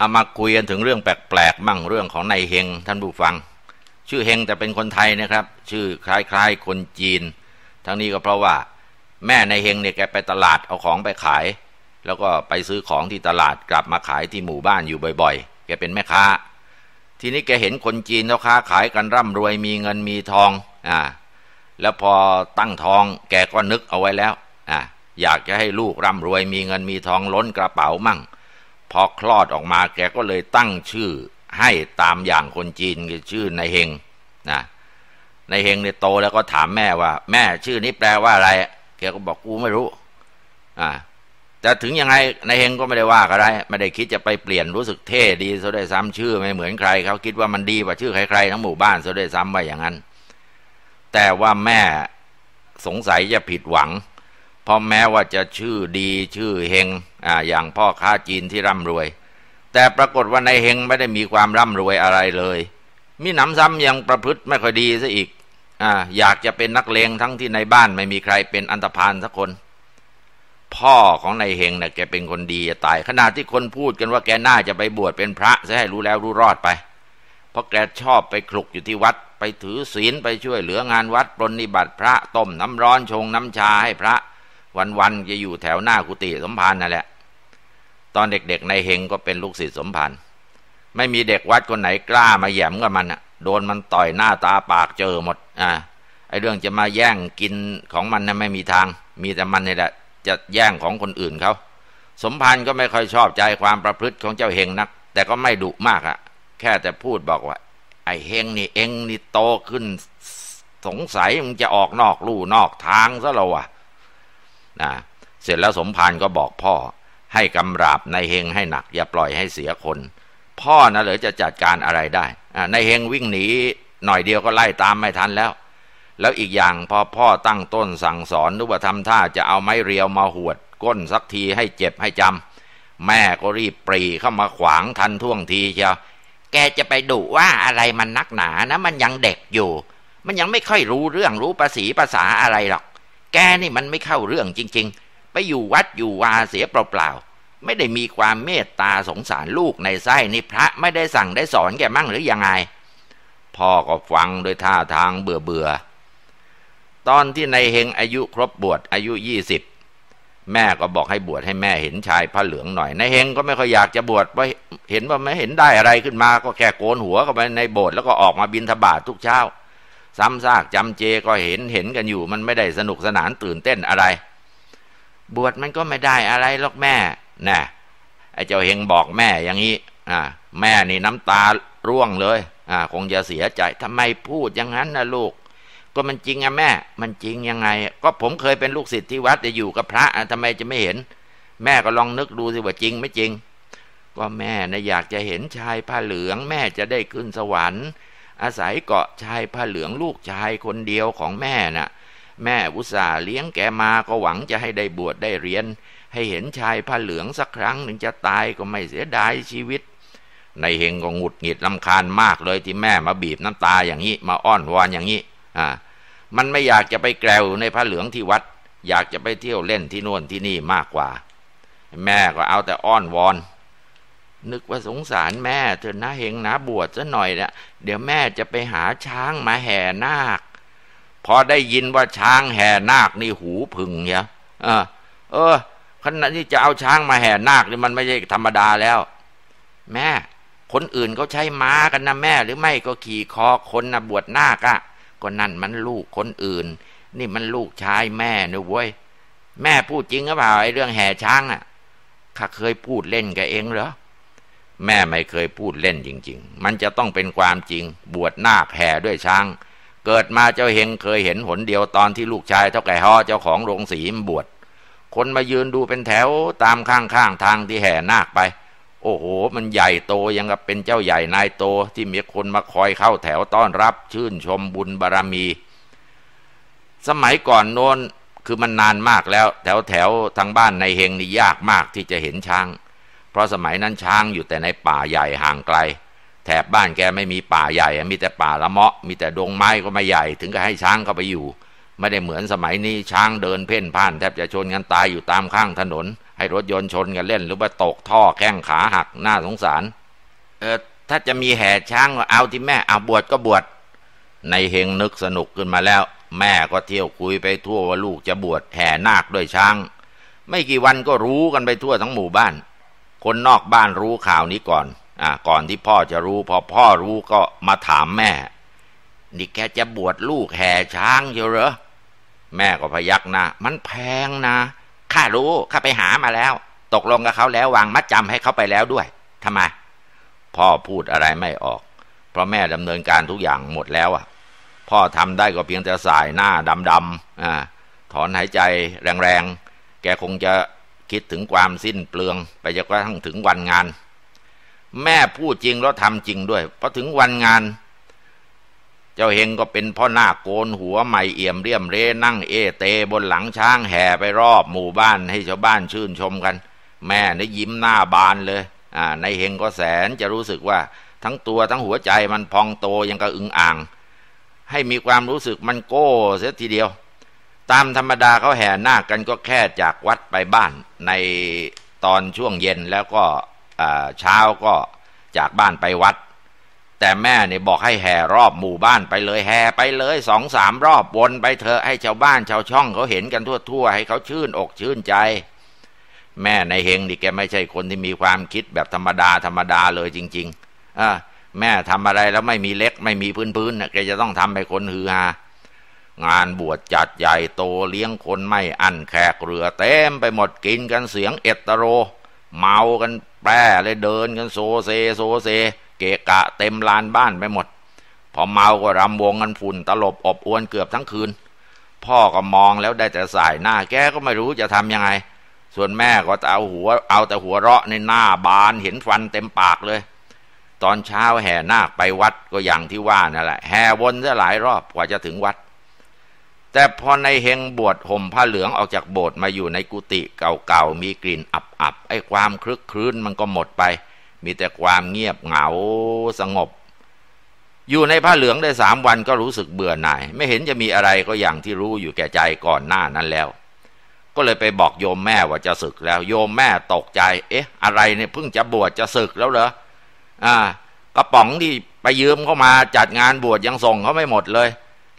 เอามาคุยกันถึงเรื่องแปลกๆมั่งเรื่องของนายเฮง ท่านผู้ฟัง ชื่อเฮงแต่เป็นคนไทยนะครับ ชื่อคล้ายๆ คนจีน ทั้งนี้ก็เพราะว่า แม่นายเฮงเนี่ยแกไปตลาดเอาของไปขาย แล้วก็ไปซื้อของที่ตลาดกลับมาขายที่หมู่บ้านอยู่บ่อยๆ แกเป็นแม่ค้า ทีนี้แกเห็นคนจีนเขาค้าขายกันร่ำรวยมีเงินมีทองอ่าแล้วพอตั้งทองแกก็นึกเอาไว้แล้วอ่าอยากจะให้ลูกร่ำรวยมีเงินมีทองล้นกระเป๋ามั่งพอคลอดออกมา แกก็เลยตั้งชื่อให้ตามอย่างคนจีนคือชื่อนายเฮงนะนายเฮงเนี่ยโตแล้วก็ถามแม่ว่า แม่ชื่อนี้แปลว่าอะไร แกก็บอกกูไม่รู้อ่าแต่ถึงยังไงนายเฮงก็ไม่ได้ว่าอะไรไม่ได้คิดจะไปเปลี่ยนรู้สึกเท่ดีซะด้วยซ้ำชื่อไม่เหมือนใคร เขาคิดว่ามันดีกว่าชื่อใครๆทั้งหมู่บ้านซะด้วยซ้ำไปอย่างนั้น แต่ว่าแม่สงสัยจะผิดหวังเพราะแม้ว่าจะชื่อดีชื่อเฮงอ่าอย่างพ่อค้าจีนที่ร่ำรวย แต่ปรากฏว่านายเฮงไม่ได้มีความร่ำรวยอะไรเลย มีหนำซ้ำยังประพฤติไม่ค่อยดีซะอีกอ่าอยากจะเป็นนักเลงทั้งที่ในบ้านไม่มีใครเป็นอันตพานสักคน พ่อของนายเฮงเนะ่ยแกเป็นคนดีตายขณะที่คนพูดกันว่าแกน่าจะไปบวชเป็นพระจะให้รู้แล้วรู้รอดไปเพราะแกชอบไปคลุกอยู่ที่วัดไปถือศีลไปช่วยเหลืองานวัดปรนนิบัติพระต้มน้ำร้อนชงน้ำชาให้พระวันๆจะอยู่แถวหน้ากุฏิสมภารนั่นแหละ ตอนเด็กๆในเฮงก็เป็นลูกศิษย์สมภารไม่มีเด็กวัดคนไหนกล้ามาแย่มกับมันอ่ะ โดนมันต่อยหน้าตาปากเจอหมด อ่าไอเรื่องจะมาแย่งกินของมันนะ่ะไม่มีทาง มีแต่มันนี่แหละจะแย่งของคนอื่นเขา สมพันธ์ก็ไม่ค่อยชอบใจความประพฤติของเจ้าเฮงนัก แต่ก็ไม่ดุมากอ่ะแค่แต่พูดบอกว่า ไอเฮงนี่เองนี่โตขึ้น สงสัยมึงจะออกนอกลู่นอกทางซะแล้วอะนะเสร็จแล้วสมภารก็บอกพ่อ ให้กำราบนายเฮงให้หนักอย่าปล่อยให้เสียคน พ่อนะเหลือจะจัดการอะไรได้นายเฮงวิ่งหนีหน่อยเดียวก็ไล่ตามไม่ทันแล้ว แล้วอีกอย่างพอพ่อตั้งต้นสั่งสอนนุบธรรมท่าจะเอาไม้เรียวมาหวด ก้นสักทีให้เจ็บให้จำแม่ก็รีบปรีเข้ามาขวางทันท่วงทีเชียวแกจะไปดุว่าอะไรมันนักหนานะมันยังเด็กอยู่ มันยังไม่ค่อยรู้เรื่องรู้ภาษีภาษาอะไรหรอกแกนี่มันไม่เข้าเรื่องจริงๆ ไปอยู่วัดอยู่วาเสียเปล่าๆ ไม่ได้มีความเมตตาสงสารลูกในไส้นี่พระไม่ได้สั่งได้สอนแกมั่งหรือยังไง พ่อก็ฟังโดยท่าทางเบื่อเบื่อตอนที่ในเฮงอายุครบบวชอายุยี่สิบแม่ก็บอกให้บวชให้แม่เห็นชายผ้าเหลืองหน่อยในเฮงก็ไม่ค่อยอยากจะบวชเพราะเห็นว่าไม่เห็นได้อะไรขึ้นมา ก็แค่โกนหัวเข้าไปในโบสถ์แล้วก็ออกมาบินธบาตทุกเช้าซ้ำซากจำเจก็เห็นเห็นกันอยู่ มันไม่ได้สนุกสนานตื่นเต้นอะไร บวชมันก็ไม่ได้อะไรหรอกแม่นะไอ้เจ้าเฮงบอกแม่อย่างนี้อ่าแม่นี่น้ำตาร่วงเลยอ่าคงจะเสียใจทำไมพูดอย่างนั้นนะลูกก็มันจริงอะแม่ มันจริงยังไง ก็ผมเคยเป็นลูกศิษย์ที่วัดจะอยู่กับพระทำไมจะไม่เห็น แม่ก็ลองนึกดูสิว่าจริงไม่จริงก็แม่นะอยากจะเห็นชายผ้าเหลือง แม่จะได้ขึ้นสวรรค์อาศัยเกาะชายผ้าเหลืองลูกชายคนเดียวของแม่นะ่ะ แม่อุตส่าห์เลี้ยงแกมาก็หวังจะให้ได้บวชได้เรียน ให้เห็นชายผ้าเหลืองสักครั้งหนึ่งจะตายก็ไม่เสียดายชีวิต ในเฮงก็หงุดหงิดลำคาญมากเลยที่แม่มาบีบน้ำตาอย่างนี้มาอ้อนวอนอย่างนี้ อ่ามันไม่อยากจะไปแกลวในผ้าเหลืองที่วัด อยากจะไปเที่ยวเล่นที่โน่นที่นี่มากกว่า แม่ก็เอาแต่อ้อนวอนนึกว่าสงสารแม่ เธอหน้าเฮงนะบวชซะหน่อยนะเดี๋ยวแม่จะไปหาช้างมาแห่นาคพอได้ยินว่าช้างแห่นาคนี่หูพึ่งเนี่ยเออ เออขณะที่จะเอาช้างมาแห่นาคนี่มันไม่ใช่ธรรมดาแล้ว แม่ คนอื่นเขาใช้ม้ากันนะแม่หรือไม่ก็ขี่คอคนนะบวชนาคอะก็นั่นมันลูกคนอื่น นี่มันลูกชายแม่นะเว้ย แม่พูดจริงหรือเปล่าไอ้เรื่องแห่ช้างอะข้าเคยพูดเล่นกับเองเหรอแม่ไม่เคยพูดเล่นจริงๆ มันจะต้องเป็นความจริง บวชหน้าแผ่ด้วยช้าง เกิดมาเจ้าเฮงเคยเห็นหนเดียวตอนที่ลูกชายเท่าไก่ฮอเจ้าของโรงสีมบวชคนมายืนดูเป็นแถวตามข้างๆทางที่แห่นาคไป โอ้โหมันใหญ่โตยังกับเป็นเจ้าใหญ่นายโต ที่มีคนมาคอยเข้าแถวต้อนรับชื่นชมบุญบารรมี สมัยก่อนโน้นคือมันนานมากแล้วแถวแถวทางบ้านในเฮงนี่ยากมากที่จะเห็นช้างเพราะสมัย นั้นช้างอยู่แต่ในป่าใหญ่ห่างไกล แถบบ้านแกไม่มีป่าใหญ่ มีแต่ป่าละเมาะ มีแต่ดงไม้ก็ไม่ใหญ่ถึงก็ให้ช้างเข้าไปอยู่ ไม่ได้เหมือนสมัยนี้ช้างเดินเพ่นพ่าน แทบจะชนกันตายอยู่ตามข้างถนน ให้รถยนต์ชนกันเล่นหรือว่าตกท่อแข้งขาหักน่าสงสารเออถ้าจะมีแห่ช้างก็เอาที่แม่เอาบวชก็บวชในเฮงนึกสนุกขึ้นมาแล้ว แม่ก็เที่ยวคุยไปทั่วว่าลูกจะบวชแห่นาคด้วยช้าง ไม่กี่วันก็รู้กันไปทั่วทั้งหมู่บ้านคนนอกบ้านรู้ข่าวนี้ก่อน อ่า ก่อนที่พ่อจะรู้ พอพ่อรู้ก็มาถามแม่ นี่แกจะบวชลูกแห่ช้างอยูะเหรอ แม่ก็พยักหน้า มันแพงนะ ข้ารู้ ข้าไปหามาแล้ว ตกลงกับเขาแล้ววางมัดจำให้เขาไปแล้วด้วยทำไม พ่อพูดอะไรไม่ออก เพราะแม่ดำเนินการทุกอย่างหมดแล้วอ่ะ พ่อทำได้ก็เพียงแต่สายหน้าดำๆอ่า ถอนหายใจแรงๆ แกคงจะคิดถึงความสิ้นเปลือง ไปจนกระทั่งถึงวันงาน แม่พูดจริงแล้วทำจริงด้วยพอถึงวันงาน เจ้าเฮงก็เป็นพ่อหน้าโกนหัวใหม่เอี่ยมเรียมเรนั่งเอเตบนหลังช้างแห่ไปรอบหมู่บ้าน ให้ชาวบ้านชื่นชมกัน แม่ได้ยิ้มหน้าบานเลยอ่าในเฮงก็แสนจะรู้สึกว่า ทั้งตัวทั้งหัวใจมันพองโตยังกระอึงอ่าง ให้มีความรู้สึกมันโก้เสียทีเดียวตามธรรมดาเขาแห่นาคกันก็แค่จากวัดไปบ้าน ในตอนช่วงเย็นแล้วก็เช้าก็จากบ้านไปวัด แต่แม่เนี่ยบอกให้แห่รอบหมู่บ้านไปเลยแห่ไปเลยสองสามรอบวนไปเถอะให้ชาวบ้านชาวช่องเขาเห็นกันทั่ว ๆ ให้เขาชื่นอกชื่นใจ แม่ในเฮงนี่แกไม่ใช่คนที่มีความคิดแบบธรรมดาธรรมดาเลยจริง ๆอแม่ทำอะไรแล้วไม่มีเล็กไม่มีพื้นๆนะแกจะต้องทำให้คนฮือฮางานบวชจัดใหญ่โตเลี้ยงคนไม่อั้นแขกเรือเต็มไปหมดกินกันเสียงเอตโร เมากันแปรเลยเดินกันโซเซโซเซ เกะกะเต็มลานบ้านไปหมด พอเมาก็รำวงกันฝุ่นตลบอบอวนเกือบทั้งคืน พ่อก็มองแล้วได้แต่สาย หน้าแกก็ไม่รู้จะทำยังไง ส่วนแม่ก็จะเอาหัวเอาแต่หัวเราะในหน้าบานเห็นฟันเต็มปากเลย ตอนเช้าแห่นาคไปวัดก็อย่างที่ว่านั่นแหละแห่วนซะหลายรอบกว่าจะถึงวัดแต่พอในเฮงบวชห่มผ้าเหลืองออกจากโบสถ์มาอยู่ในกุฏิเก่าๆมีกลิ่นอับๆไอ้ความคลึกครื้นมันก็หมดไป มีแต่ความเงียบเหงาสงบ อยู่ในผ้าเหลืองได้สามวันก็รู้สึกเบื่อหน่าย ไม่เห็นจะมีอะไรก็อย่างที่รู้อยู่แก่ใจก่อนหน้านั้นแล้ว ก็เลยไปบอกโยมแม่ว่าจะศึกแล้ว โยมแม่ตกใจ เอ๊ะ อะไรเนี่ยเพิ่งจะบวชจะศึกแล้วเหรออ่ากระป๋องที่ไปยืมเข้ามาจัดงานบวชยังส่งเขาไม่หมดเลย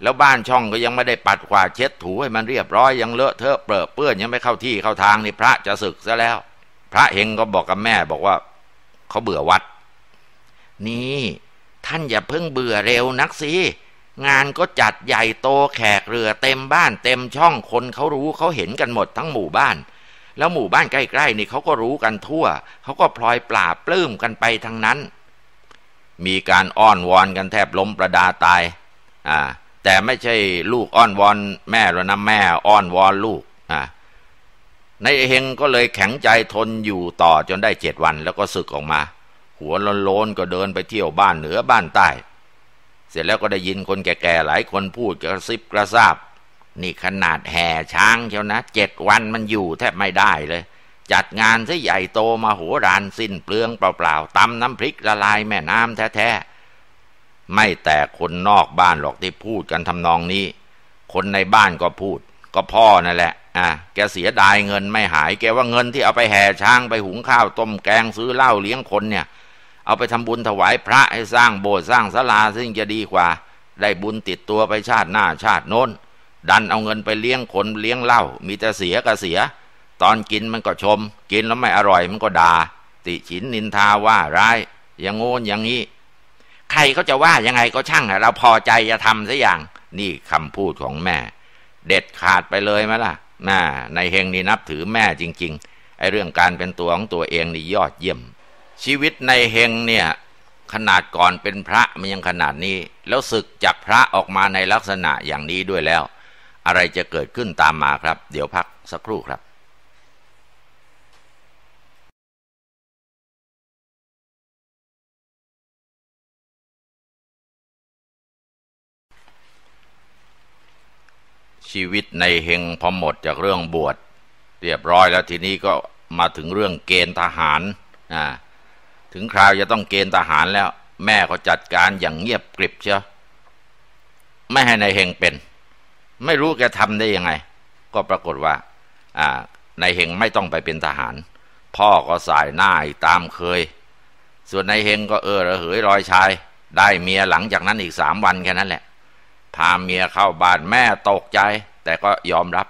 แล้วบ้านช่องก็ยังไม่ได้ปัดขวาเช็ดถูให้มันเรียบร้อยยังเลอะเทอะเปรอะเปื้อนยังไม่เข้าที่เข้าทางนี่พระจะศึกซะแล้ว พระเฮงก็บอกกับแม่บอกว่าเขาเบื่อวัด นี่ ท่านอย่าเพิ่งเบื่อเร็วนักสิงานก็จัดใหญ่โตแขกเรือเต็มบ้าน เต็มช่องคนเขารู้เขาเห็นกันหมดทั้งหมู่บ้าน แล้วหมู่บ้านใกล้ ๆ นี่เขาก็รู้กันทั่วเขาก็พลอยปลาปลื้มกันไปทั้งนั้น มีการอ้อนวอนกันแทบล้มประดาตาย อ่าแต่ไม่ใช่ลูกอ้อนวอนแม่หรอนะแม่ อ้อนวอนลูกนะนายเฮงก็เลยแข็งใจทนอยู่ต่อจนได้เจ็ดวันแล้วก็สึกออกมา หัวโลนๆก็เดินไปเที่ยวบ้านเหนือบ้านใต้ เสร็จแล้วก็ได้ยินคนแก่ๆหลายคนพูดกระซิบกระซาบ นี่ขนาดแห่ช้างเชียวนะเจ็ดวันมันอยู่แทบไม่ได้เลย จัดงานซะใหญ่โตมาหัวรานสิ้น เปลืองเปล่าๆตำน้ำพริกละลายแม่น้ำแท้ๆไม่แต่คนนอกบ้านหรอกที่พูดกันทำนองนี้ คนในบ้านก็พูด ก็พ่อนั่นแหละ อ่ะแกเสียดายเงินไม่หายแกว่าเงินที่เอาไปแห่ช้างไปหุงข้าวต้มแกงซื้อเหล้าเลี้ยงคนเนี่ย เอาไปทำบุญถวายพระให้สร้างโบสถ์สร้างศาลาซึ่งจะดีกว่า ได้บุญติดตัวไปชาติหน้าชาติโน้น ดันเอาเงินไปเลี้ยงคนเลี้ยงเหล้า มีแต่เสียก็เสีย ตอนกินมันก็ชม กินแล้วไม่อร่อยมันก็ด่าติฉินนินทาว่าร้ายอย่างโง่อย่างนี้ใครเขาจะว่ายังไงก็ช่างเราพอใจจะทำสัอย่างนี่คำพูดของแม่ เด็ดขาดไปเลยไหมล่ะ น่าในเฮงนี่นับถือแม่จริงๆไอเรื่องการเป็นตัวของตัวเองนี่ยอดเยี่ยม ชีวิตในเฮงเนี่ยขนาดก่อนเป็นพระมันยังขนาดนี้ แล้วศึกจากพระออกมาในลักษณะอย่างนี้ด้วยแล้ว อะไรจะเกิดขึ้นตามมาครับ เดี๋ยวพักสักครู่ครับชีวิตในเฮงพอหมดจากเรื่องบวชเรียบร้อยแล้ว ทีนี้ก็มาถึงเรื่องเกณฑ์ทหารนะถึงคราว จะต้องเกณฑ์ทหารแล้ว แม่ก็จัดการอย่างเงียบกริบเชียวไม่ให้ในเฮงเป็น ไม่รู้แกทำได้ยังไง ก็ปรากฏว่าในเฮงไม่ต้องไปเป็นทหาร พ่อก็สายหน้าตามเคย ส่วนในเฮงก็เออระเหย รอยชาย ได้เมียหลังจากนั้นอีกสามวัน แค่นั้นแหละพาเมียเข้าบ้านแม่ตกใจ แต่ก็ยอมรับ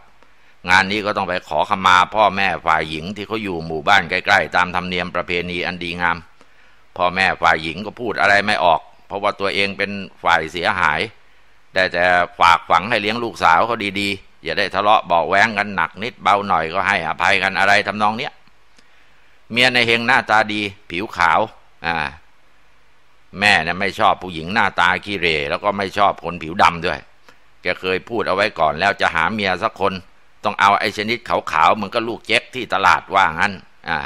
งานนี้ก็ต้องไปขอขมาพ่อแม่ฝ่ายหญิงที่เขาอยู่หมู่บ้านใกล้ ๆ ตามธรรมเนียมประเพณีอันดีงาม พ่อแม่ฝ่ายหญิงก็พูดอะไรไม่ออก เพราะว่าตัวเองเป็นฝ่ายเสียหายได้แต่ฝากฝังให้เลี้ยงลูกสาวเขาดี ๆ อย่าได้ทะเลาะเบาแว้งกันหนักนิดเบาหน่อยก็ให้อภัยกันอะไรทำนองเนี้ยเมียในเฮงหน้าตาดีผิวขาว อ่าแม่เนี่ยไม่ชอบผู้หญิงหน้าตาขี้เรแล้วก็ไม่ชอบคนผิวดำด้วยแกเคยพูดเอาไว้ก่อนแล้วจะหาเมียสักคนต้องเอาไอ้ชนิดขาวๆมันก็ลูกเจ๊กที่ตลาดว่างั้น อ่า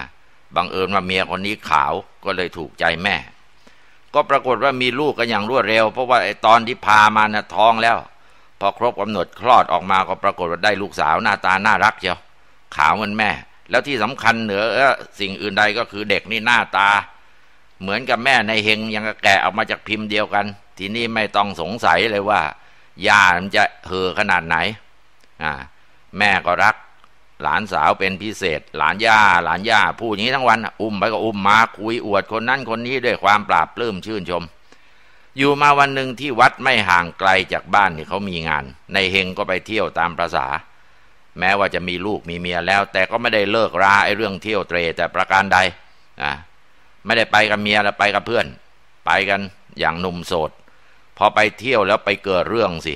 บังเอิญว่าเมียคนนี้ขาวก็เลยถูกใจแม่ ก็ปรากฏว่ามีลูกกันอย่างรวดเร็วเพราะว่าไอ้ตอนที่พามานะ่ะท้องแล้ว พอครบกำหนดคลอดออกมาก็ปรากฏว่าได้ลูกสาวหน้าตาน่ารักเชียว ขาวเหมือนแม่ แล้วที่สำคัญเหนือสิ่งอื่นใดก็คือเด็กนี่หน้าตาเหมือนกับแม่ในเฮงยังแกะออกมาจากพิมพ์เดียวกัน ทีนี้ไม่ต้องสงสัยเลยว่าย่ามันจะเห่อขนาดไหน อ่า แม่ก็รักหลานสาวเป็นพิเศษ หลานย่า หลานย่า พูดอย่างนี้ทั้งวัน อุ้มไปก็อุ้มมา คุยอวดคนนั้นคนนี้ด้วยความปราบปลื้มชื่นชม อยู่มาวันหนึ่งที่วัดไม่ห่างไกลจากบ้านนี่เขามีงาน ในเฮงก็ไปเที่ยวตามประษาแม้ว่าจะมีลูกมีเมียแล้ว แต่ก็ไม่ได้เลิกราไอ้เรื่องเที่ยวเตรแต่ประการใดนะไม่ได้ไปกับเมียแล้วไปกับเพื่อน ไปกันอย่างหนุ่มโสด พอไปเที่ยวแล้วไปเกิดเรื่องสิ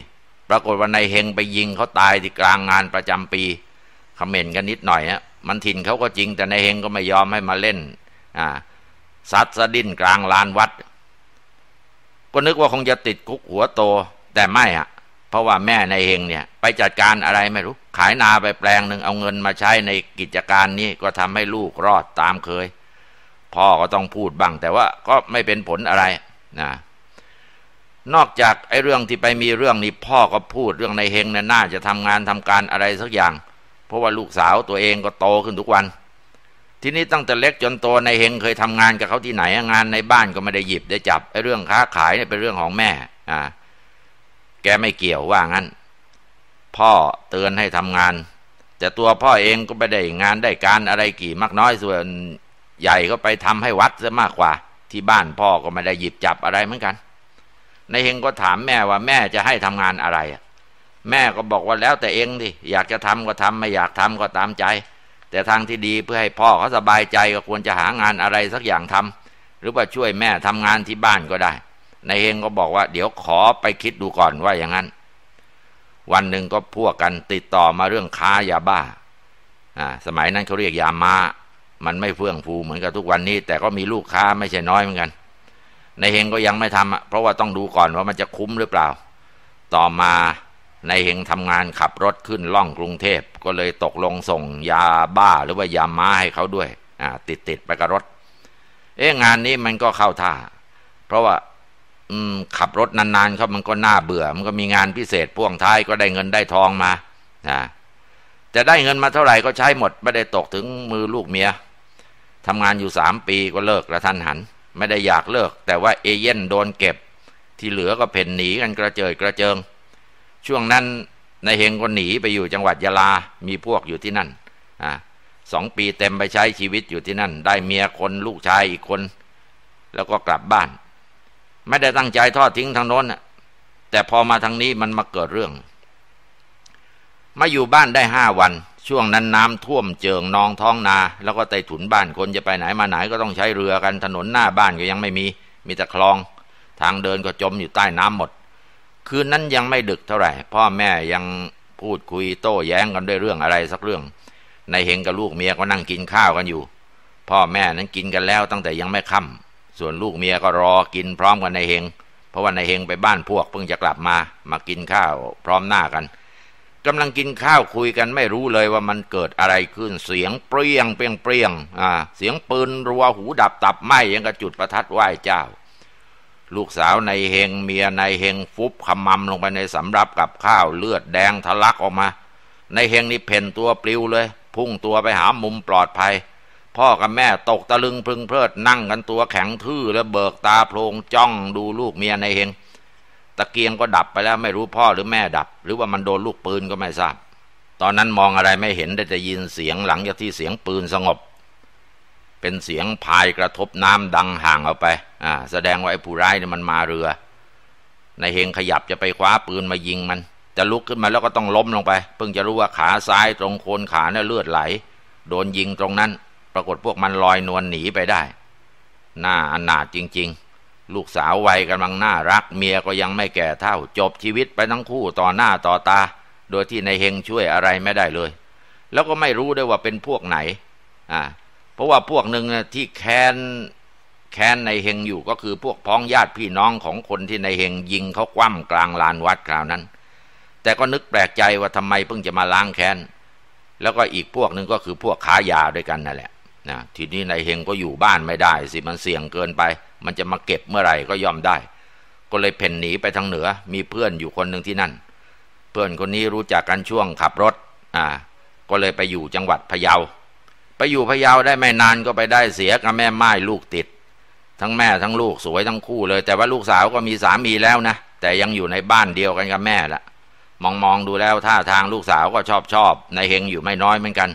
ปรากฏว่านายเฮงไปยิงเขาตายที่กลางงานประจำปีคอมเมนต์กันนิดหน่อยฮะมันถิ่นเขาก็จริงแต่นายเฮงก็ไม่ยอมให้มาเล่น อ่าซัดสะดิ้นกลางลานวัดก็นึกว่าคงจะติดคุกหัวโตแต่ไม่อะเพราะว่าแม่นายเฮงเนี่ย ไปจัดการอะไรไม่รู้ ขายนาไปแปลงหนึ่งเอาเงินมาใช้ในกิจการนี้ ก็ทำให้ลูกรอดตามเคยพ่อก็ต้องพูดบ้าง แต่ว่าก็ไม่เป็นผลอะไรนะนอกจากไอ้เรื่องที่ไปมีเรื่องนี้พ่อก็พูดเรื่องในเฮงนะ่น่าจะทำงานทำการอะไรสักอย่าง เพราะว่าลูกสาวตัวเองก็โตขึ้นทุกวัน ทีนี้ตั้งแต่เล็กจนโตในเฮงเคยทำงาน กับเขาที่ไหนงานในบ้านก็ไม่ได้หยิบได้จับไอ้เรื่องค้าขายเนี่ยเป็นเรื่องของแม่อ่าแกไม่เกี่ยวว่างั้นพ่อเตือนให้ทำงาน แต่ตัวพ่อเองก็ไม่ได้งานได้การอะไรกี่มากน้อยส่วนใหญ่ก็ไปทำให้วัดซะมากกว่า ที่บ้านพ่อก็ไม่ได้หยิบจับอะไรเหมือนกันนายเฮงก็ถามแม่ว่าแม่จะให้ทำงานอะไร แม่ก็บอกว่าแล้วแต่เองดิอยากจะทำก็ทำ ไม่อยากทำก็ตามใจ แต่ทางที่ดีเพื่อให้พ่อเขาสบายใจก็ควรจะหางานอะไรสักอย่างทำ หรือว่าช่วยแม่ทำงานที่บ้านก็ได้นายเฮงก็บอกว่า เดี๋ยวขอไปคิดดูก่อนว่าอย่างนั้น วันหนึ่งก็พวกกันติดต่อมาเรื่องค้ายาบ้าอ่าสมัยนั้นเขาเรียกยามามันไม่เฟื่องฟูเหมือนกับทุกวันนี้ แต่ก็มีลูกค้าไม่ใช่น้อยเหมือนกันในเฮงก็ยังไม่ทำอ่ะเพราะว่าต้องดูก่อนว่ามันจะคุ้มหรือเปล่า ต่อมาในเฮงทำงานขับรถขึ้นล่องกรุงเทพก็เลยตกลงส่ง ยาบ้าหรือว่ายาม้าให้เขาด้วย อ่าติดติดไปกับรถเอ๊ะงานนี้มันก็เข้าท่า เพราะว่า อืมขับรถนานๆเขามันก็น่าเบื่อมันก็มีงานพิเศษพ่วงท้ายก็ได้เงินได้ทองมานะจะได้เงินมาเท่าไหร่ก็ใช้หมดไม่ได้ตกถึงมือลูกเมียทำงานอยู่สามปีก็เลิกกระทันหัน ไม่ได้อยากเลิก แต่ว่าเอเย่นโดนเก็บ ที่เหลือก็เพ่นหนีกันกระเจิดกระเจิงช่วงนั้นนายเฮงก็หนีไปอยู่จังหวัดยะลา มีพวกอยู่ที่นั่นอ่สองปีเต็มไปใช้ชีวิตอยู่ที่นั่น ได้เมียคนลูกชายอีกคน แล้วก็กลับบ้าน ไม่ได้ตั้งใจทอดทิ้งทางโน้นแต่พอมาทางนี้มันมาเกิดเรื่องมาอยู่บ้านได้ห้าวันช่วงนั้น น้ำท่วมเจิงนองท้องนา แล้วก็ไต่ถุนบ้านคนจะไปไหนมาไหนก็ต้องใช้เรือกันถนนหน้าบ้านก็ยังไม่มีมีแต่คลอง ทางเดินก็จมอยู่ใต้น้ำหมด คืนนั้นยังไม่ดึกเท่าไหร่ พ่อแม่ยังพูดคุยโต้แย้งกันด้วยเรื่องอะไรสักเรื่อง ในเฮงกับลูกเมียก็นั่งกินข้าวกันอยู่ พ่อแม่นั้นกินกันแล้ว ตั้งแต่ยังไม่ค่ำ ส่วนลูกเมียก็รอกินพร้อมกันในเฮงเพราะว่าในเฮงไปบ้านพวกเพิ่งจะกลับมามากินข้าว พร้อมหน้ากันกำลังกินข้าวคุยกันไม่รู้เลยว่ามันเกิดอะไรขึ้นเสียงเปรี้ยงเปรียงเปรียง อ่า เสียงปืนรัวหูดับตับไหมยังกระจุดประทัดไหว้เจ้า ลูกสาวในเฮงเมียในเฮงฟุบขมำลงไปในสำรับกับข้าวเลือดแดงทะลักออกมา ในเฮงนี่เพ่นตัวปลิวเลย พุ่งตัวไปหามุมปลอดภัย พ่อกับแม่ตกตะลึงพึงเพลิดนั่งกันตัวแข็งทื่อแล้วเบิกตาโพลงจ้องดูลูกเมียในเฮงตะเกียงก็ดับไปแล้วไม่รู้พ่อหรือแม่ดับ หรือว่ามันโดนลูกปืนก็ไม่ทราบ ตอนนั้นมองอะไรไม่เห็นได้แต่ยินเสียงหลังจากที่เสียงปืนสงบ เป็นเสียงพายกระทบน้ำดังห่างออกไปอ่าแสดงว่าไอ้ผู้ร้ายเนี่ยมันมาเรือ ในเฮงขยับจะไปคว้าปืนมายิงมัน จะลุกขึ้นมาแล้วก็ต้องล้มลงไป เพิ่งจะรู้ว่าขาซ้ายตรงโคนขาเนี่ยเลือดไหล โดนยิงตรงนั้น ปรากฏพวกมันลอยนวลหนีไปได้หน้าอนาจจริง ๆลูกสาววัยกำลังน่ารักเมียก็ยังไม่แก่เท่าจบชีวิตไปทั้งคู่ต่อหน้าต่อตา โดยที่ในเฮงช่วยอะไรไม่ได้เลย แล้วก็ไม่รู้ด้วยว่าเป็นพวกไหนอ่าเพราะว่าพวกหนึ่งที่แค้นแค้นในเฮงอยู่ก็คือพวกพ้องญาติพี่น้องของคนที่ในเฮงยิงเขาคว่ำกลางลานวัดคราวนั้น แต่ก็นึกแปลกใจว่าทำไมเพิ่งจะมาล้างแค้นแล้วก็อีกพวกหนึ่งก็คือพวกค้ายาด้วยกันนั่นแหละนะทีนี้นายเฮงก็อยู่บ้านไม่ได้ สิมันเสี่ยงเกินไป มันจะมาเก็บเมื่อไหร่ก็ยอมได้ ก็เลยเพ่นหนีไปทางเหนือมีเพื่อนอยู่คนหนึ่งที่นั่น เพื่อนคนนี้รู้จักกันช่วงขับรถอ่า ก็เลยไปอยู่จังหวัดพะเยา ไปอยู่พะเยาได้ไม่นานก็ไปได้เสียกับแม่ไม้ลูกติด ทั้งแม่ทั้งลูกสวยทั้งคู่เลย แต่ว่าลูกสาวก็มีสามีแล้วนะแต่ยังอยู่ในบ้านเดียวกันกับแม่ละมองมองดูแล้วท่าทางลูกสาวก็ชอบชอบนายเฮงอยู่ไม่น้อยเหมือนกัน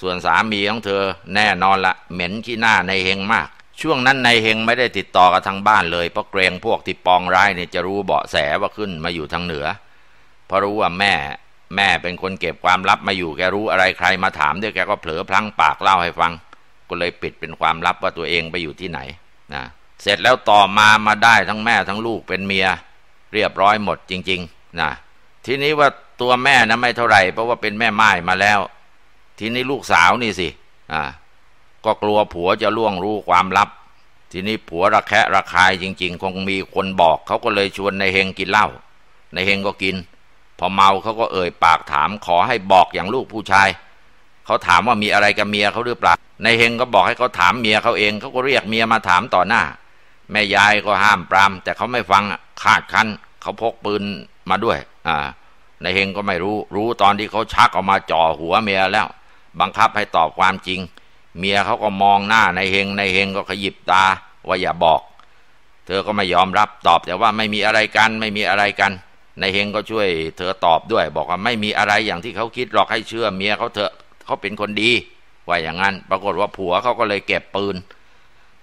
ส่วนสามีของเธอแน่นอนละเหม็นขี้หน้าในเฮงมาก ช่วงนั้นในเฮงไม่ได้ติดต่อกับทางบ้านเลยเพราะเกรงพวกที่ปองร้ายเนี่ยจะรู้เบาะแสว่าขึ้นมาอยู่ทางเหนือเพราะรู้ว่าแม่ แม่เป็นคนเก็บความลับมาอยู่แกรู้อะไรใครมาถามด้วยแกก็เผลอพลั้งปากเล่าให้ฟัง ก็เลยปิดเป็นความลับว่าตัวเองไปอยู่ที่ไหนนะเสร็จแล้วต่อมามาได้ทั้งแม่ทั้งลูกเป็นเมีย เรียบร้อยหมดจริง ๆนะทีนี้ว่าตัวแม่นะไม่เท่าไหร่เพราะว่าเป็นแม่ไม้มาแล้วทีนี้ลูกสาวนี่สิ อ่า ก็กลัวผัวจะล่วงรู้ความลับ ทีนี้ผัวระแคะระคายจริง ๆ คงมีคนบอกเขาก็เลยชวนในเฮงกินเหล้าในเฮงก็กิน พอเมาเขาก็เอ่ยปากถามขอให้บอกอย่างลูกผู้ชาย เขาถามว่ามีอะไรกับเมียเขาหรือเปล่าในเฮงก็บอกให้เขาถามเมียเขาเองเขาก็เรียกเมียมาถามต่อหน้า แม่ยายก็ห้ามปราม แต่เขาไม่ฟังขาดคันเขาพกปืนมาด้วย อ่าในเฮงก็ไม่รู้ รู้ตอนที่เขาชักออกมาจ่อหัวเมียแล้วบังคับให้ตอบความจริง เมียเขาก็มองหน้าในเฮง ในเฮงก็ขยิบตา ว่าอย่าบอก เธอก็ไม่ยอมรับตอบแต่ว่าไม่มีอะไรกัน ไม่มีอะไรกันนายเฮงก็ช่วยเธอตอบด้วย บอกว่าไม่มีอะไรอย่างที่เขาคิดหรอกให้เชื่อเมียเขาเถอะเขาเป็นคนดีว่าอย่างนั้น ปรากฏว่าผัวเขาก็เลยเก็บปืน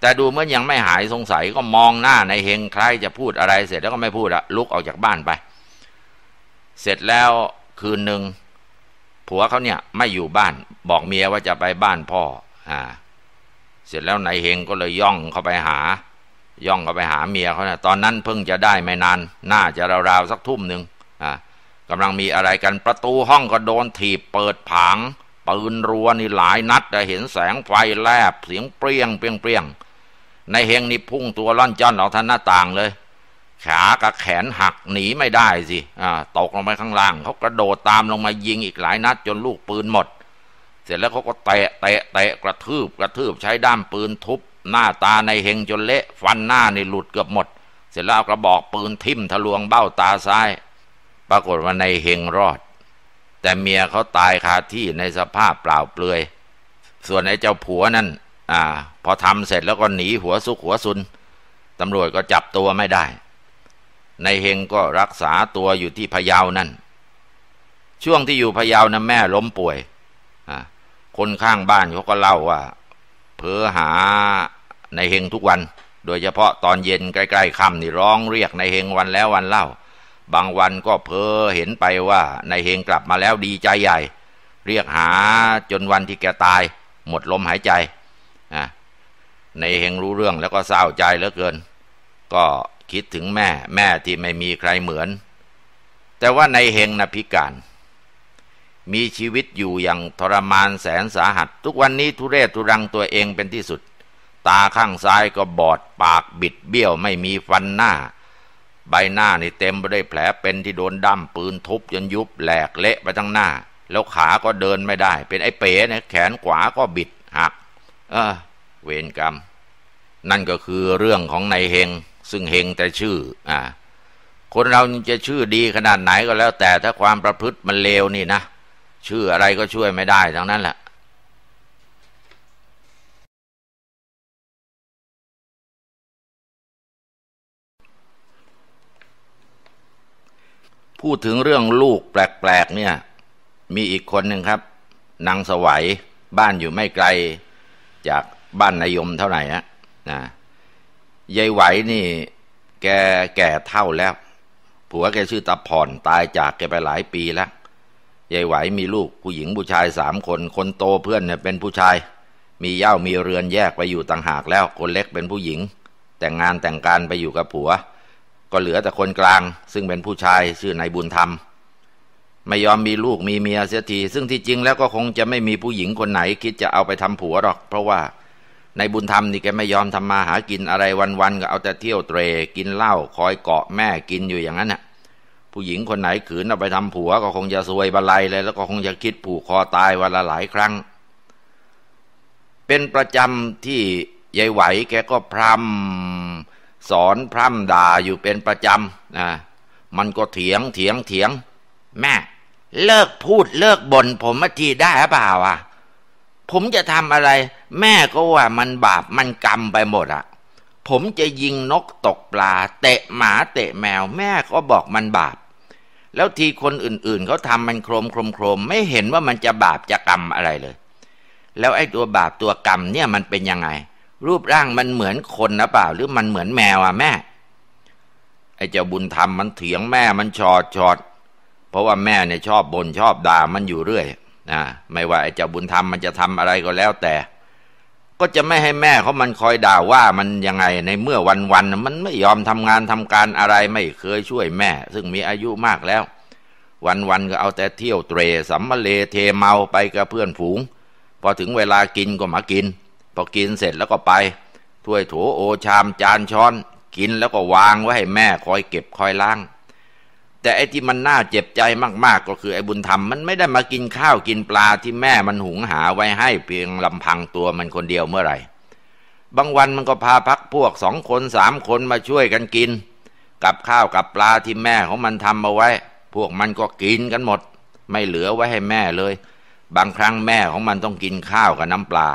แต่ดูเมื่อยังไม่หายสงสัยก็มองหน้านายเฮงใครจะพูดอะไร เสร็จแล้วก็ไม่พูดละลุกออกจากบ้านไป เสร็จแล้วคืนหนึ่งผัวเขาเนี่ยไม่อยู่บ้านบอกเมียว่าจะไปบ้านพ่ออ่าเสร็จแล้วนายเฮงก็เลยย่องเข้าไปหา ย่องเข้าไปหาเมียเขาเนะี่ยตอนนั้นเพิ่งจะได้ไม่นาน น่าจะราวๆสักทุ่มหนึ่งอ่ากำลังมีอะไรกันประตูห้องก็โดนถีบเปิดผางปืนรัวนี่หลายนัด แต่เห็นแสงไฟแลบเสียงเปรียงเปรียงเปรียงนายเฮงนี่พุ่งตัวล่อนจ้อนออกทางหน้าต่างเลยขากับแขนหักหนีไม่ได้สิตกลงไปข้างล่าง เขากระโดดตามลงมายิงอีกหลายนัด จนลูกปืนหมด เสร็จแล้วเขาก็เตะเตะเตะ กระทืบ กระทืบใช้ด้ามปืนทุบ หน้าตาในเฮงจนเละ ฟันหน้านี่หลุดเกือบหมด เสร็จแล้วกระบอกปืนทิ่มทะลวงเบ้าตาซ้าย ปรากฏว่าในเฮงรอด แต่เมียเขาตายคาที่ในสภาพเปล่าเปลือยส่วนไอ้เจ้าผัวนั่นอ่า พอทำเสร็จแล้วก็หนีหัวซุกหัวซุนตำรวจก็จับตัวไม่ได้นายเฮงก็รักษาตัวอยู่ที่พะเยานั่นช่วงที่อยู่พะเยานะแม่ล้มป่วยคนข้างบ้านเขาก็เล่าว่าเพอหานายเฮงทุกวัน โดยเฉพาะตอนเย็นใกล้ๆค่ำนี่ร้อง เรียกนายเฮงวันแล้ววันเล่า บางวันก็เพอเห็นไปว่านายเฮงกลับมาแล้วดีใจใหญ่ เรียกหาจนวันที่แกตาย หมดลมหายใจนายเฮงรู้เรื่องแล้วก็เศร้าใจเหลือเกิน ก็คิดถึงแม่แม่ที่ไม่มีใครเหมือน แต่ว่าในเฮงนะพิการ มีชีวิตอยู่อย่างทรมานแสนสาหัสทุกวันนี้ทุเรศทุรังตัวเองเป็นที่สุด ตาข้างซ้ายก็บอดปากบิด เบี้ยวไม่มีฟันหน้า ใบหน้านี่เต็มไปด้วยแผลเป็นที่โดนด้ามปืนทุบจนยุบแหลกเละไปทั้งหน้า แล้วขาก็เดินไม่ได้ เป็นไอ้เป๋เนี่ยแขนขวาก็บิดหัก เออ เวรกรรม นั่นก็คือเรื่องของนายเฮงซึ่งเฮงแต่ชื่ออ่าคนเราจะชื่อดีขนาดไหนก็แล้ว แต่ถ้าความประพฤติมันเลวนี่นะ ชื่ออะไรก็ช่วยไม่ได้ทั้งนั้นแหละ พูดถึงเรื่องลูกแปลกๆเนี่ย มีอีกคนหนึ่งครับนางสวัยบ้านอยู่ไม่ไกลจากบ้านนายมเท่าไหร่ฮะนะยายไหวนี่แกแก่เท่าแล้ว ผัวแกชื่อตาผ่อนตายจากแกไปหลายปีแล้ว ยายไหวมีลูกผู้หญิงผู้ชายสามคน คนโตเพื่อนเนี่ยเป็นผู้ชาย มีเย่ามีเรือนแยกไปอยู่ต่างหากแล้ว คนเล็กเป็นผู้หญิง แต่งงานแต่งการไปอยู่กับผัว ก็เหลือแต่คนกลาง ซึ่งเป็นผู้ชายชื่อนายบุญธรรม ไม่ยอมมีลูกมี เมียเสียทีซึ่งที่จริงแล้วก็คงจะไม่มีผู้หญิงคนไหนคิดจะเอาไปทำผัวหรอกเพราะว่าในบุญธรรมนี่แกไม่ยอมทำมาหากินอะไรวันๆก็เอาแต่เที่ยวเตรกินเหล้า คอยเกาะแม่กินอยู่อย่างนั้นน่ะผู้หญิงคนไหนขืน เอาไปทำผัว ก็คงจะซวยบาลัยเลย แล้วก็คงจะคิดผูกคอตายวันละหลายครั้ง เป็นประจำที่ยายไหวแกก็พรำสอนพร่ำด่าอยู่เป็นประจำนะมันก็เถียงเถียงเถียง แม่ เลิกพูดเลิกบ่นผมมาทีได้หรือเปล่าอ่ะผมจะทำอะไร แม่ก็ว่ามันบาปมันกรรมไปหมดอะผมจะยิงนกตกปลา เตะหมาเตะแมว แม่ก็บอกมันบาป แล้วทีคนอื่นๆเขาทำมันโครมโครมโครมไม่เห็นว่ามันจะบาปจะกรรมอะไรเลย แล้วไอ้ตัวบาปตัวกรรมเนี่ยมันเป็นยังไง รูปร่างมันเหมือนคนนะเปล่า หรือมันเหมือนแมวอ่ะแม่ ไอ้เจ้าบุญธรรมมันเถียงแม่มันชอดชอดเพราะว่าแม่เนี่ยชอบบน่นชอบด่ามันอยู่เรื่อยนะไม่ว่าไอ้เจ้าบุญธรรมมันจะทำอะไรก็แล้วแต่ ก็จะไม่ให้แม่เขามันคอยด่าว่ามันยังไงในเมื่อวันวันมันไม่ยอมทำงานทำการอะไรไม่เคยช่วยแม่ ซึ่งมีอายุมากแล้ว วันวันก็เอาแต่เที่ยวเตรสัมมาเลเทเมาไปกับเพื่อนฝูง พอถึงเวลากินก็มากินพอกินเสร็จแล้วก็ไปถ้วยโถโอชามจานช้อน กินแล้วก็วางไว้ให้แม่คอยเก็บคอยล้างแต่ไอ้ที่มันน่าเจ็บใจมากๆก็คือไอ้บุญธรรมมันไม่ได้มากินข้าวกินปลาที่แม่มันหุงหาไว้ให้เพียงลำพังตัวมันคนเดียวเมื่อไหร่ บางวันมันก็พาพักพวกสองคนสามคนมาช่วยกันกิน กับข้าวกับปลาที่แม่ของมันทำมาไว้ พวกมันก็กินกันหมดไม่เหลือไว้ให้แม่เลย บางครั้งแม่ของมันต้องกินข้าวกับน้ำปลา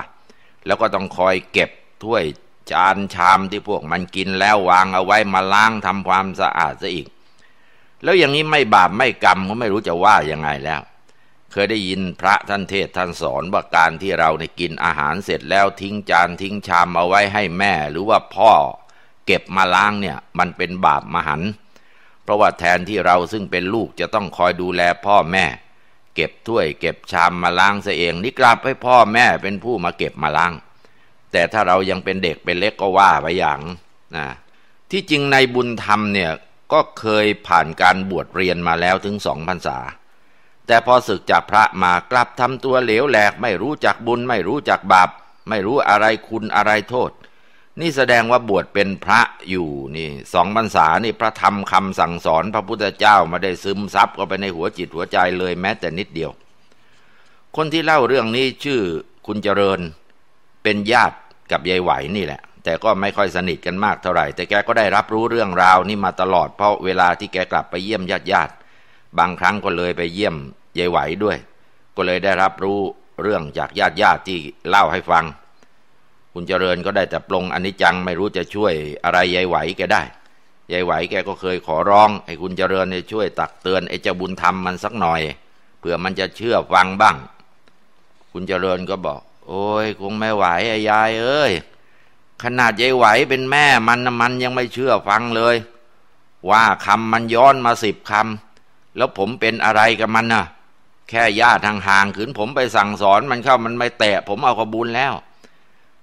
แล้วก็ต้องคอยเก็บถ้วยจานชามที่พวกมันกินแล้ววางเอาไว้มาล้างทำความสะอาดซะอีกแล้วอย่างนี้ไม่บาปไม่กรรมก็ไม่รู้จะว่ายังไงแล้ว เคยได้ยินพระท่านเทศท่านสอนว่าการที่เราในกินอาหารเสร็จแล้วทิ้งจานทิ้งชามเอาไว้ให้แม่หรือว่าพ่อ เก็บมาล้างเนี่ย มันเป็นบาปมหัน เพราะว่าแทนที่เราซึ่งเป็นลูกจะต้องคอยดูแลพ่อแม่ เก็บถ้วย เก็บชามมาล้างซะเองนี่กลับให้พ่อแม่เป็นผู้มาเก็บมาล้าง แต่ถ้าเรายังเป็นเด็กเป็นเล็กก็ว่าไปอย่างนะ ที่จริงในบุญธรรมเนี่ยก็เคยผ่านการบวชเรียนมาแล้วถึงสองพรรษา แต่พอศึกจากพระมากลับทำตัวเหลวแหลกไม่รู้จักบุญไม่รู้จักบาปไม่รู้อะไรคุณอะไรโทษ นี่แสดงว่าบวชเป็นพระอยู่นี่สองพรรษานี่พระธรรมคำสั่งสอนพระพุทธเจ้ามาได้ซึมซับเข้าไปในหัวจิตหัวใจเลยแม้แต่นิดเดียว คนที่เล่าเรื่องนี้ชื่อคุณเจริญเป็นญาติกับยายไหวนี่แหละแต่ก็ไม่ค่อยสนิทกันมากเท่าไหร่แต่แกก็ได้รับรู้เรื่องราวนี่มาตลอดเพราะเวลาที่แกกลับไปเยี่ยมญาติญาติ บางครั้งก็เลยไปเยี่ยมยายไหวด้วย ก็เลยได้รับรู้เรื่องจากญาติญาติที่เล่าให้ฟัง คุณเจริญก็ได้แต่ปรงอนิจจังไม่รู้จะช่วยอะไรยายไหวแกได้ยายไหวแกก็เคยขอร้อง ให้คุณเจริญช่วยตักเตือนไอ้เจ้าบุญธรรมมันสักหน่อยเผื่อมันจะเชื่อฟังบ้าง คุณเจริญก็บอก โอ้ยคงไม่ไหว ไอ้ยายเอ้ยขนาดยายไหวเป็นแม่มันมันยังไม่เชื่อฟังเลย ว่าคำมันย้อนมาสิบคำแล้วผมเป็นอะไรกับมันน่ะ แค่ญาติทางห่างขืนผมไปสั่งสอน มันเข้ามันไม่แตะผมเอากระบุญแล้ว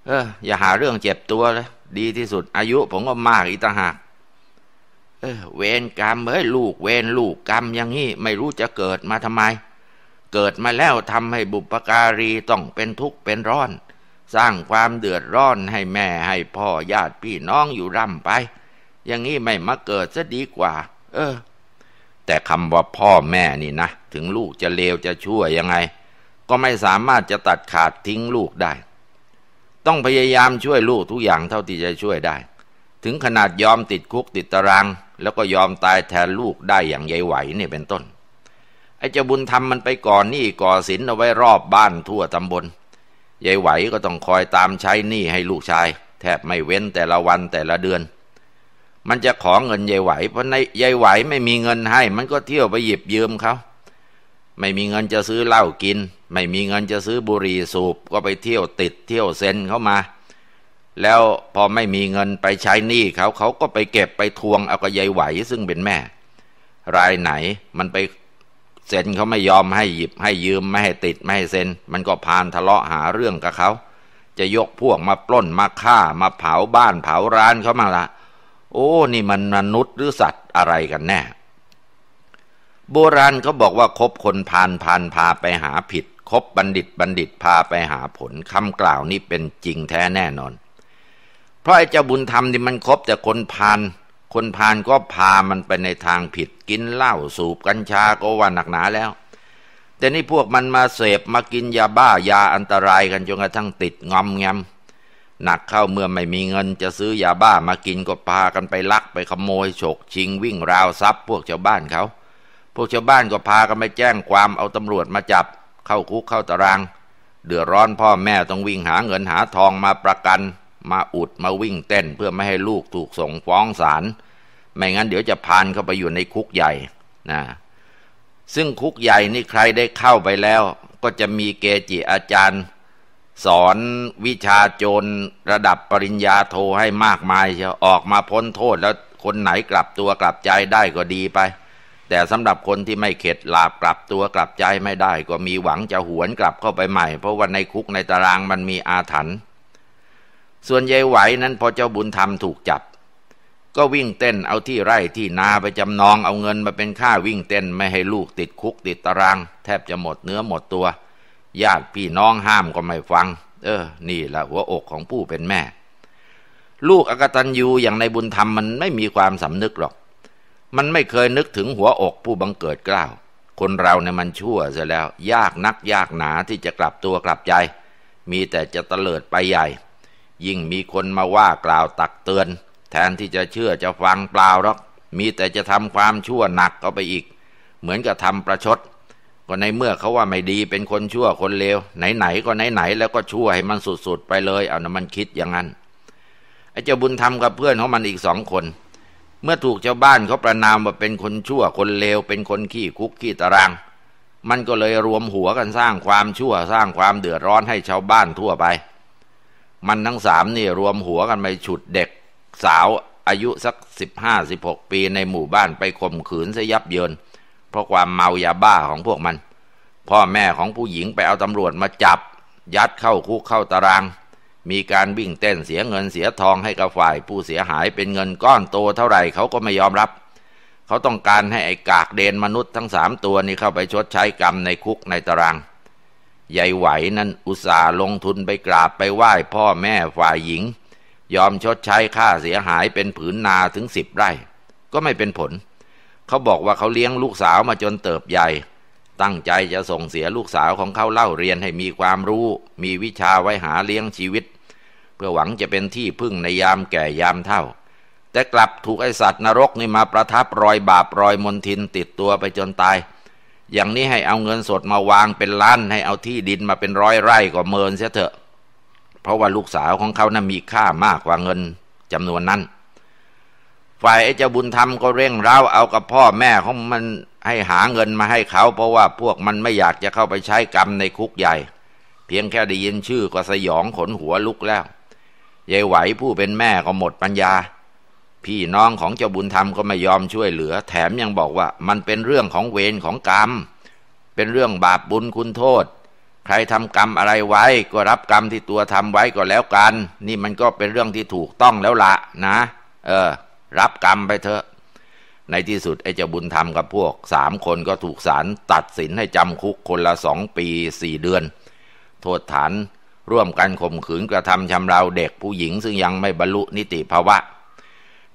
เออ อย่าหาเรื่องเจ็บตัวเลยดีที่สุดอายุผมก็มากอีตาหากเออ เวรกรรมเอ้ย ลูกเวรลูกกรรมอย่างนี้ไม่รู้จะเกิดมาทำไม เกิดมาแล้วทำให้บุปการีต้องเป็นทุกข์เป็นร้อนสร้างความเดือดร้อนให้แม่ให้พ่อญาติพี่น้องอยู่ร่ำไป อย่างนี้ไม่มาเกิดจะดีกว่า เออ แต่คำว่าพ่อแม่นี่นะถึงลูกจะเลวจะชั่วยังไง ก็ไม่สามารถจะตัดขาดทิ้งลูกได้ ต้องพยายามช่วยลูกทุกอย่างเท่าที่จะช่วยได้ ถึงขนาดยอมติดคุกติดตาราง แล้วก็ยอมตายแทนลูกได้อย่างหญ่ไหวนี่เป็นต้น ไอ้เจ้าบุญธรรมมันไปก่อนนี่ก่อศิลเอาไว้รอบบ้านทั่วตำบลยายไหวก็ต้องคอยตามใช้หนี้ให้ลูกชายแทบไม่เว้นแต่ละวันแต่ละเดือน มันจะขอเงินยายไหวเพราะในยายไหวไม่มีเงินให้ มันก็เที่ยวไปหยิบยืมเขาไม่มีเงินจะซื้อเหล้ากิน ไม่มีเงินจะซื้อบุหรี่สูบ ก็ไปเที่ยวติด เที่ยวเซนเข้ามา แล้วพอไม่มีเงินไปใช้หนี้เขาเขาก็ไปเก็บไปทวงเอากับยายไหวซึ่งเป็นแม่รายไหนมันไปเซ็นเขาไม่ยอมให้หยิบให้ยืมไม่ให้ติดไม่ให้เซ็นมันก็พานทะเลาะหาเรื่องกับเขา จะยกพวกมาปล้นมาฆ่ามาเผาบ้านเผาร้านเขามาละโอ้นี่มันมนุษย์หรือสัตว์อะไรกันแน่โบราณเขาบอกว่าคบคนพานพานพาไปหาผิด คบบัณฑิตบัณฑิตพาไปหาผล คำกล่าวนี้เป็นจริงแท้แน่นอน เพราะไอ้เจ้าบุญธรรมนี่มันคบแต่คนพานคนพาลก็พามันไปในทางผิดกินเหล้าสูบกัญชาก็ว่าหนักหนาแล้ว แต่นี่พวกมันมาเสพมากินยาบ้ายาอันตรายกันจนกระทั่งติดงอมแงมหนักเข้าเมื่อไม่มีเงินจะซื้อยาบ้ามากินก็พากันไปลักไปขโมยฉก ชิงวิ่งราวทรัพย์พวกชาวบ้านเขาพวกชาวบ้านก็พากันไปแจ้งความเอาตำรวจมาจับเข้าคุกเข้าตารางเดือดร้อนพ่อแม่ต้องวิ่งหาเงินหาทองมาประกันมาอุดมาวิ่งเต้นเพื่อไม่ให้ลูกถูกส่งฟ้องศาลไม่งั้นเดี๋ยวจะพานเข้าไปอยู่ในคุกใหญ่นะซึ่งคุกใหญ่นี่ใครได้เข้าไปแล้ว ก็จะมีเกจิอาจารย์ สอนวิชาโจรระดับปริญญาโทให้มากมายเชียวออกมาพ้นโทษแล้วคนไหนกลับตัวกลับใจได้ก็ดีไป แต่สำหรับคนที่ไม่เข็ดหลาบกลับตัวกลับใจไม่ได้ ก็มีหวังจะหวนกลับเข้าไปใหม่ เพราะว่าในคุกในตารางมันมีอาถรรพ์ส่วนยายไหวนั้นพอเจ้าบุญธรรมถูกจับ ก็วิ่งเต้นเอาที่ไร่ที่นาไปจำนองเอาเงินมาเป็นค่าวิ่งเต้นไม่ให้ลูกติดคุกติดตาราง แทบจะหมดเนื้อหมดตัวญาติพี่น้องห้ามก็ไม่ฟัง เออ นี่ละหัวอกของผู้เป็นแม่ ลูกอกตันยูอย่างในบุญธรรมมันไม่มีความสำนึกหรอก มันไม่เคยนึกถึงหัวอกผู้บังเกิดกล้าว คนเราเนี่ยมันชั่วเสียแล้วยากนัก ยากหนาที่จะกลับตัวกลับใจ มีแต่จะเตลิดไปใหญ่ยิ่งมีคนมาว่ากล่าวตักเตือน แทนที่จะเชื่อจะฟังเปล่าหรอกมีแต่จะทำความชั่วหนักก็ไปอีก เหมือนกับทำประชด ก็ในเมื่อเขาว่าไม่ดีเป็นคนชั่วคนเลวไหนๆก็ไหนๆแล้วก็ชั่วให้มันสุดๆไปเลยเอานะมันคิดอย่างนั้นไอ้เจ้าบุญธรรมกับเพื่อนของมันอีกสองคน เมื่อถูกชาวบ้านเขาประนามว่าเป็นคนชั่วคนเลวเป็นคนขี้คุกขี้ตาราง มันก็เลยรวมหัวกันสร้างความชั่วสร้างความเดือดร้อนให้ชาวบ้านทั่วไปมันทั้งสามนี่รวมหัวกันไปฉุดเด็กสาวอายุสักสิบห้าสิบหกปีในหมู่บ้านไปข่มขืน ซะยับเยิน เพราะความเมายาบ้าของพวกมัน พ่อแม่ของผู้หญิงไปเอาตำรวจมาจับยัดเข้าคุกเข้าตาราง มีการวิ่งเต้นเสียเงินเสียทองให้กับฝ่ายผู้เสียหายเป็นเงินก้อนโตเท่าไหร่เขาก็ไม่ยอมรับ เขาต้องการให้ไอ้กากเดนมนุษย์ทั้งสามตัวนี้เข้าไปชดใช้กรรมในคุกในตารางยายไหวนั้นอุตส่าห์ลงทุนไปกราบไปไหว้พ่อแม่ฝ่ายหญิง ยอมชดใช้ค่าเสียหายเป็นผืนนาถึงสิบไร่ ก็ไม่เป็นผล เขาบอกว่าเขาเลี้ยงลูกสาวมาจนเติบใหญ่ ตั้งใจจะส่งเสียลูกสาวของเขาเล่าเรียนให้มีความรู้ มีวิชาไว้หาเลี้ยงชีวิต เพื่อหวังจะเป็นที่พึ่งในยามแก่ยามเฒ่า แต่กลับถูกไอสัตว์นรกนี่มาประทับรอยบาปรอยมนทินติดตัวไปจนตายอย่างนี้ให้เอาเงินสดมาวางเป็นล้านให้เอาที่ดินมาเป็นร้อยไร่ก็เมินเสียเถอะ เพราะว่าลูกสาวของเขานะ่ะมีค่ามากกว่าเงินจำนวนนั้นฝ่ายไอ้เจ้าบุญธรรมก็เร่งร้าวเอากับพ่อแม่ของมันให้หาเงินมาให้เขา เพราะว่าพวกมันไม่อยากจะเข้าไปใช้กรรมในคุกใหญ่ เพียงแค่ได้ยินชื่อก็สยองขนหัวลุกแล้วยายไหวผู้เป็นแม่ก็หมดปัญญาพี่น้องของเจ้าบุญธรรมก็ไม่ยอมช่วยเหลือแถมยังบอกว่า มันเป็นเรื่องของเวรของกรรมเป็นเรื่องบาปบุญคุณโทษ ใครทำกรรมอะไรไว้ ก็รับกรรมที่ตัวทำไว้ก็แล้วกัน นี่มันก็เป็นเรื่องที่ถูกต้องแล้วละนะ เออ รับกรรมไปเถอะ ในที่สุดไอ้เจ้าบุญธรรมกับพวกสามคนก็ถูกศาลตัดสินให้จำคุกคนละสองปีสี่เดือน โทษฐานร่วมกันข่มขืนกระทำชำเราเด็กผู้หญิง ซึ่งยังไม่บรรลุนิติภาวะ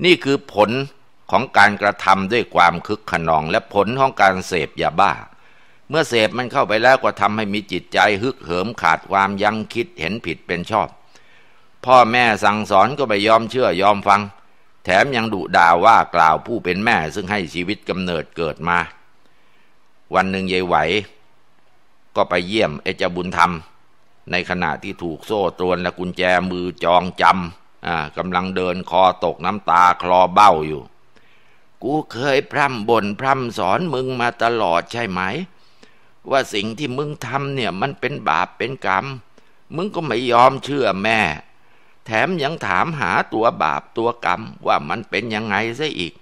นี่คือผลของการกระทำด้วยความคึกขนองและผลของการเสพยาบ้า เมื่อเสพมันเข้าไปแล้วก็ทำให้มีจิตใจฮึกเหิมขาดความยั้งคิดเห็นผิดเป็นชอบ พ่อแม่สั่งสอนก็ไปยอมเชื่อยอมฟัง แถมยังดุด่าว่ากล่าวผู้เป็นแม่ซึ่งให้ชีวิตกำเนิดเกิดมา วันหนึ่งยายไหว ก็ไปเยี่ยมไอ้เจ้าบุญธรรม ในขณะที่ถูกโซ่ตรวนและกุญแจมือจองจำกำลังเดินคอตกน้ำตาคลอเบ้าอยู่ กูเคยพร่ำบ่นพร่ำสอนมึงมาตลอดใช่ไหม ว่าสิ่งที่มึงทำเนี่ยมันเป็นบาปเป็นกรรม มึงก็ไม่ยอมเชื่อแม่ แถมยังถามหาตัวบาปตัวกรรมว่ามันเป็นยังไงซะอีก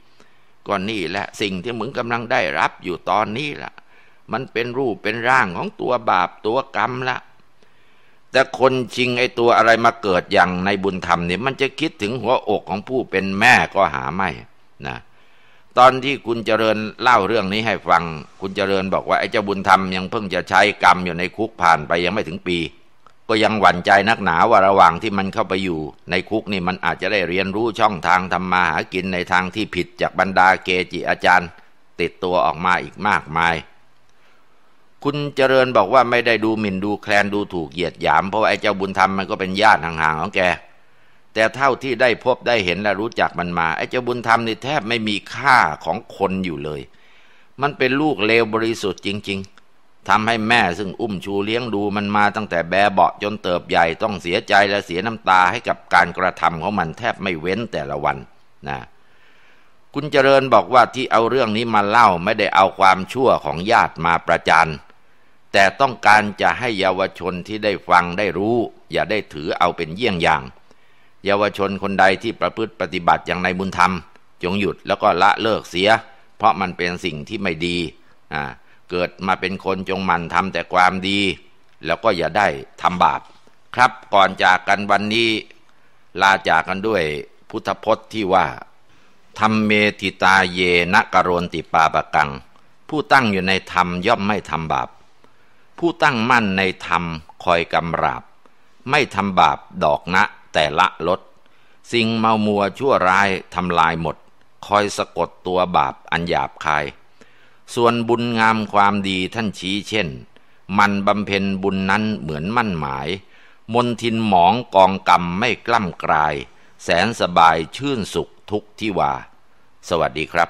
ก็นี่แหละสิ่งที่มึงกำลังได้รับอยู่ตอนนี้ล่ะ มันเป็นรูปเป็นร่างของตัวบาปตัวกรรมละแต่คนชิงไอตัวอะไรมาเกิดอย่างในบุญธรรมเนี่ยมันจะคิดถึงหัวอกของผู้เป็นแม่ก็หาไม่ นะ ตอนที่คุณเจริญเล่าเรื่องนี้ให้ฟัง คุณเจริญบอกว่าไอ้เจ้าบุญธรรมยังเพิ่งจะใช้กรรมอยู่ในคุกผ่านไปยังไม่ถึงปี ก็ยังหวั่นใจนักหนาว่าระหว่างที่มันเข้าไปอยู่ในคุกนี่มันอาจจะได้เรียนรู้ช่องทางทำมาหากินในทางที่ผิดจากบรรดาเกจิอาจารย์ติดตัวออกมาอีกมากมายคุณเจริญบอกว่าไม่ได้ดูหมิ่นดูแคลนดูถูกเหยียดหยามเพราะว่าไอ้เจ้าบุญธรรมมันก็เป็นญาติห่างๆของแก แต่เท่าที่ได้พบได้เห็นและรู้จักมันมา ไอ้เจ้าบุญธรรมนี่แทบไม่มีค่าของคนอยู่เลย มันเป็นลูกเลวบริสุทธิ์จริง ๆ ทำให้แม่ซึ่งอุ้มชูเลี้ยงดูมันมาตั้งแต่แบเบาะจนเติบใหญ่ต้องเสียใจและเสียน้ำตาให้กับการกระทำของมันแทบไม่เว้นแต่ละวันนะคุณเจริญบอกว่าที่เอาเรื่องนี้มาเล่าไม่ได้เอาความชั่วของญาติมาประจานแต่ต้องการจะให้เยาวชนที่ได้ฟังได้รู้ อย่าได้ถือเอาเป็นเยี่ยงอย่าง เยาวชนคนใดที่ประพฤติปฏิบัติอย่างในบุญธรรม จงหยุดแล้วก็ละเลิกเสีย เพราะมันเป็นสิ่งที่ไม่ดีอ่าเกิดมาเป็นคนจงหมั่นทำแต่ความดี แล้วก็อย่าได้ทำบาปครับก่อนจากกันวันนี้ ลาจากกันด้วยพุทธพจน์ที่ว่าธรรมเมติตาเยนะกรนติปาปกัง ผู้ตั้งอยู่ในธรรมย่อมไม่ทำบาปผู้ตั้งมั่นในธรรมคอยกำราบ ไม่ทำบาปดอกนะแต่ละลด สิ่งเมามัวชั่วร้ายทำลายหมด คอยสะกดตัวบาปอันหยาบคาย ส่วนบุญงามความดีท่านชี้เช่น มันบำเพ็ญบุญนั้นเหมือนมั่นหมาย มนทินหมองกองกรรมไม่กล้ำกลาย แสนสบายชื่นสุขทุกที่ว่าสวัสดีครับ